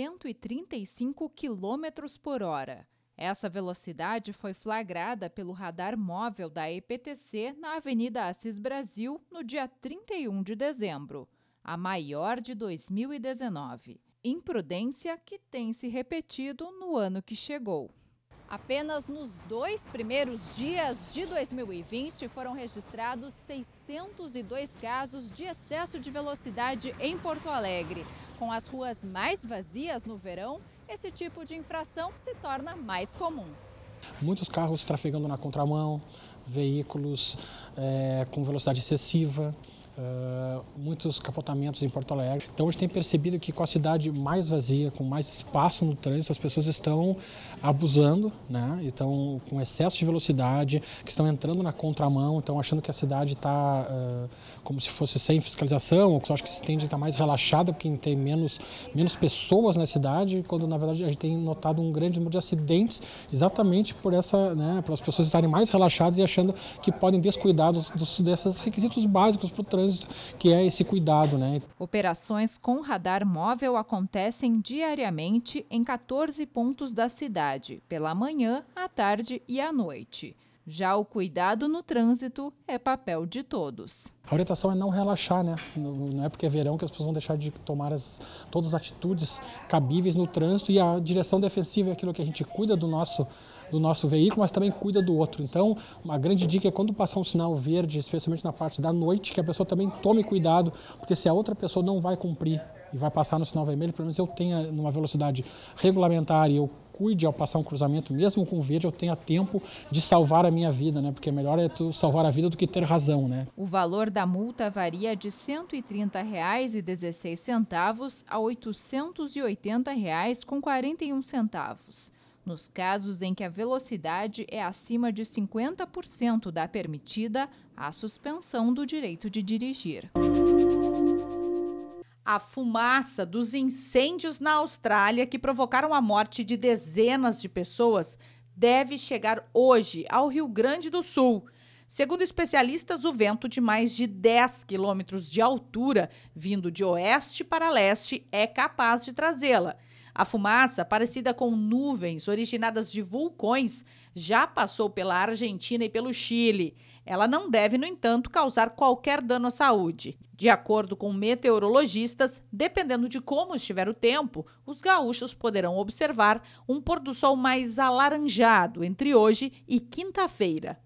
135 km por hora. Essa velocidade foi flagrada pelo radar móvel da EPTC na Avenida Assis Brasil no dia 31 de dezembro, a maior de 2019. Imprudência que tem se repetido no ano que chegou. Apenas nos dois primeiros dias de 2020 foram registrados 602 casos de excesso de velocidade em Porto Alegre. Com as ruas mais vazias no verão, esse tipo de infração se torna mais comum. Muitos carros trafegando na contramão, veículos é, com velocidade excessiva. Uh, muitos capotamentos em Porto Alegre. Então, a gente tem percebido que com a cidade mais vazia, com mais espaço no trânsito, as pessoas estão abusando, né? Então com excesso de velocidade, que estão entrando na contramão, estão achando que a cidade está uh, eh, como se fosse sem fiscalização, ou que acho que se tende a estar mais relaxada porque tem menos, menos pessoas na cidade, quando na verdade a gente tem notado um grande número de acidentes exatamente por essa, né, as pessoas estarem mais relaxadas e achando que podem descuidar dos, dos desses requisitos básicos para o trânsito trânsito, que é esse cuidado. Né? Operações com radar móvel acontecem diariamente em 14 pontos da cidade, pela manhã, à tarde e à noite. Já o cuidado no trânsito é papel de todos. A orientação é não relaxar, né? Não é porque é verão que as pessoas vão deixar de tomar as, todas as atitudes cabíveis no trânsito e a direção defensiva é aquilo que a gente cuida do nosso, do nosso veículo, mas também cuida do outro. Então, uma grande dica é quando passar um sinal verde, especialmente na parte da noite, que a pessoa também tome cuidado, porque se a outra pessoa não vai cumprir e vai passar no sinal vermelho, pelo menos eu tenha numa velocidade regulamentar e eu cuide ao passar um cruzamento, mesmo com verde, eu tenha tempo de salvar a minha vida, né? Porque é melhor é tu salvar a vida do que ter razão, né? O valor da multa varia de R$ 130,16 a R$ 880,41. Nos casos em que a velocidade é acima de 50% da permitida, há suspensão do direito de dirigir a fumaça dos incêndios na Austrália que provocaram a morte de dezenas de pessoas deve chegar hoje ao Rio Grande do Sul. Segundo especialistas, o vento de mais de 10 quilômetros de altura, vindo de oeste para leste, é capaz de trazê-la. A fumaça, parecida com nuvens originadas de vulcões, já passou pela Argentina e pelo Chile. Ela não deve, no entanto, causar qualquer dano à saúde. De acordo com meteorologistas, dependendo de como estiver o tempo, os gaúchos poderão observar um pôr-do-sol mais alaranjado entre hoje e quinta-feira.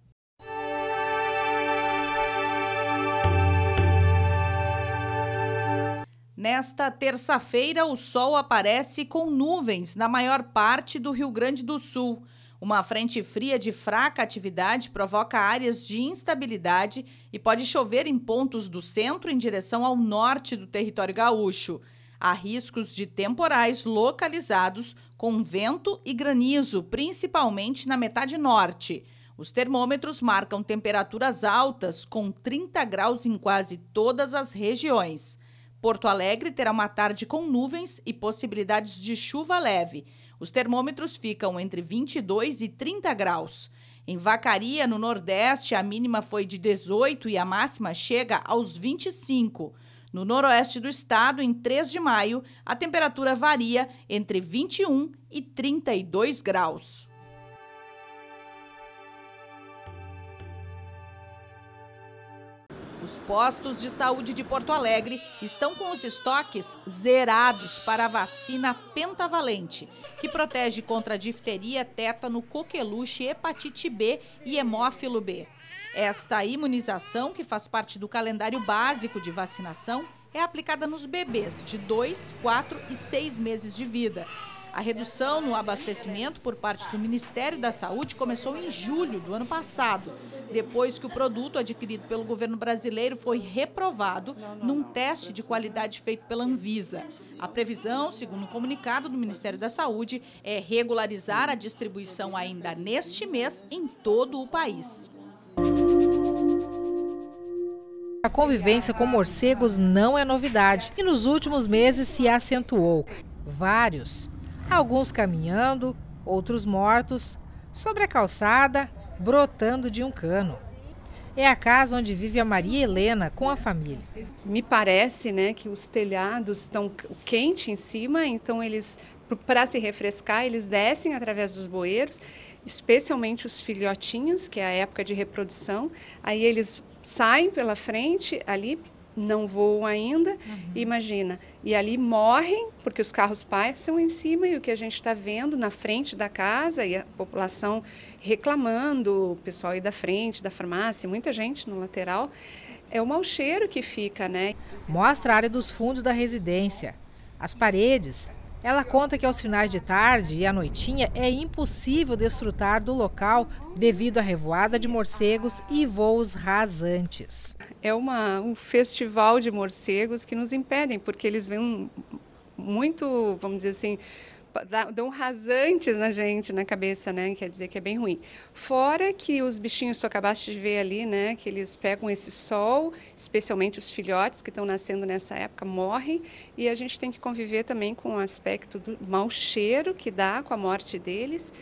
Nesta terça-feira, o sol aparece com nuvens na maior parte do Rio Grande do Sul. Uma frente fria de fraca atividade provoca áreas de instabilidade e pode chover em pontos do centro em direção ao norte do território gaúcho. Há riscos de temporais localizados com vento e granizo, principalmente na metade norte. Os termômetros marcam temperaturas altas, com 30 graus em quase todas as regiões. Porto Alegre terá uma tarde com nuvens e possibilidades de chuva leve. Os termômetros ficam entre 22 e 30 graus. Em Vacaria, no Nordeste, a mínima foi de 18 e a máxima chega aos 25. No noroeste do estado, em 3 de maio, a temperatura varia entre 21 e 32 graus. Os postos de saúde de Porto Alegre estão com os estoques zerados para a vacina pentavalente, que protege contra difteria, tétano, coqueluche, hepatite B e hemófilo B. Esta imunização, que faz parte do calendário básico de vacinação, é aplicada nos bebês de 2, 4 e 6 meses de vida. A redução no abastecimento por parte do Ministério da Saúde começou em julho do ano passado depois que o produto adquirido pelo governo brasileiro foi reprovado num teste de qualidade feito pela Anvisa. A previsão, segundo o comunicado do Ministério da Saúde, é regularizar a distribuição ainda neste mês em todo o país. A convivência com morcegos não é novidade e nos últimos meses se acentuou. Vários, alguns caminhando, outros mortos, sobre a calçada, brotando de um cano. É a casa onde vive a Maria Helena com a família. Me parece, né, que os telhados estão quente em cima, então eles para se refrescar, eles descem através dos bueiros, especialmente os filhotinhos, que é a época de reprodução. Aí eles saem pela frente ali não voam ainda, uhum. imagina. E ali morrem, porque os carros passam em cima e o que a gente está vendo na frente da casa e a população reclamando, o pessoal aí da frente, da farmácia, muita gente no lateral, é o mau cheiro que fica, né? Mostra a área dos fundos da residência. As paredes ela conta que aos finais de tarde e à noitinha é impossível desfrutar do local devido à revoada de morcegos e voos rasantes. É uma, um festival de morcegos que nos impedem, porque eles vêm muito, vamos dizer assim, dão rasantes na gente, na cabeça, né? Quer dizer que é bem ruim. Fora que os bichinhos, tu acabaste de ver ali, né? Que eles pegam esse sol, especialmente os filhotes que estão nascendo nessa época, morrem. E a gente tem que conviver também com o aspecto do mau cheiro que dá com a morte deles.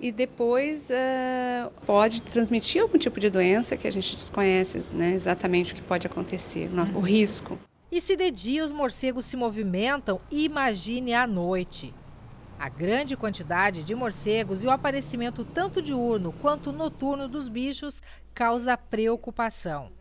E depois uh, pode transmitir algum tipo de doença que a gente desconhece né, exatamente o que pode acontecer, o risco. E se de dia os morcegos se movimentam, imagine à noite. A grande quantidade de morcegos e o aparecimento tanto diurno quanto noturno dos bichos causa preocupação.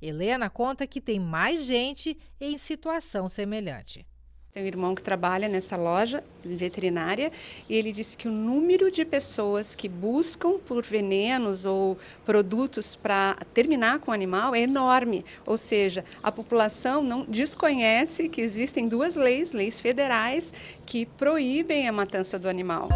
Helena conta que tem mais gente em situação semelhante. Tem um irmão que trabalha nessa loja veterinária e ele disse que o número de pessoas que buscam por venenos ou produtos para terminar com o animal é enorme. Ou seja, a população não desconhece que existem duas leis, leis federais, que proíbem a matança do animal.